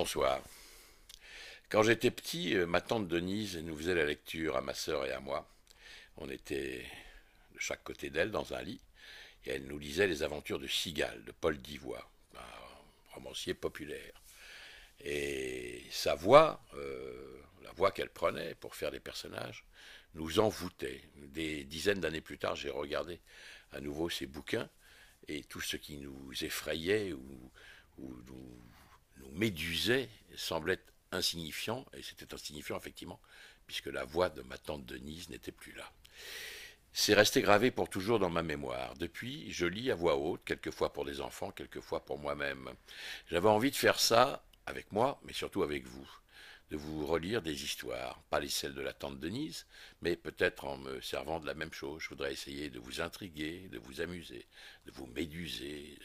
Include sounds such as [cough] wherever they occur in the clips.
Bonsoir. Quand j'étais petit, euh, ma tante Denise nous faisait la lecture à ma sœur et à moi. On était de chaque côté d'elle dans un lit, et elle nous lisait les aventures de Cigale, de Paul Divois, un romancier populaire. Et sa voix, euh, la voix qu'elle prenait pour faire les personnages, nous envoûtait. Des dizaines d'années plus tard, j'ai regardé à nouveau ces bouquins, et tout ce qui nous effrayait ou, ou nous médusait semblait insignifiant, et c'était insignifiant effectivement, puisque la voix de ma tante Denise n'était plus là. C'est resté gravé pour toujours dans ma mémoire. Depuis, je lis à voix haute, quelquefois pour des enfants, quelquefois pour moi-même. J'avais envie de faire ça avec moi, mais surtout avec vous, de vous relire des histoires, pas les celles de la tante Denise, mais peut-être en me servant de la même chose. Je voudrais essayer de vous intriguer, de vous amuser, de vous méduser,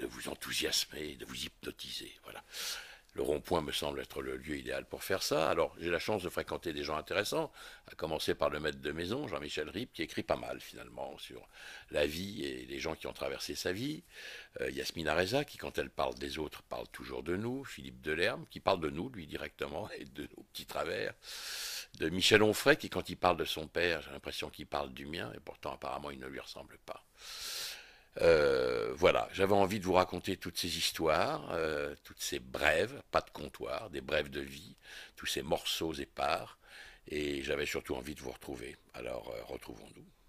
de vous enthousiasmer, de vous hypnotiser. Voilà. Le rond-point me semble être le lieu idéal pour faire ça. Alors, j'ai la chance de fréquenter des gens intéressants, à commencer par le maître de maison, Jean-Michel Rip, qui écrit pas mal finalement sur la vie et les gens qui ont traversé sa vie. Euh, Yasmina Reza, qui quand elle parle des autres, parle toujours de nous. Philippe Delerme, qui parle de nous, lui, directement, [laughs] et de nos petits travers. De Michel Onfray, qui quand il parle de son père, j'ai l'impression qu'il parle du mien, et pourtant apparemment il ne lui ressemble pas. Euh, voilà, j'avais envie de vous raconter toutes ces histoires, euh, toutes ces brèves, pas de comptoir, des brèves de vie, tous ces morceaux épars, et j'avais surtout envie de vous retrouver. Alors, euh, retrouvons-nous.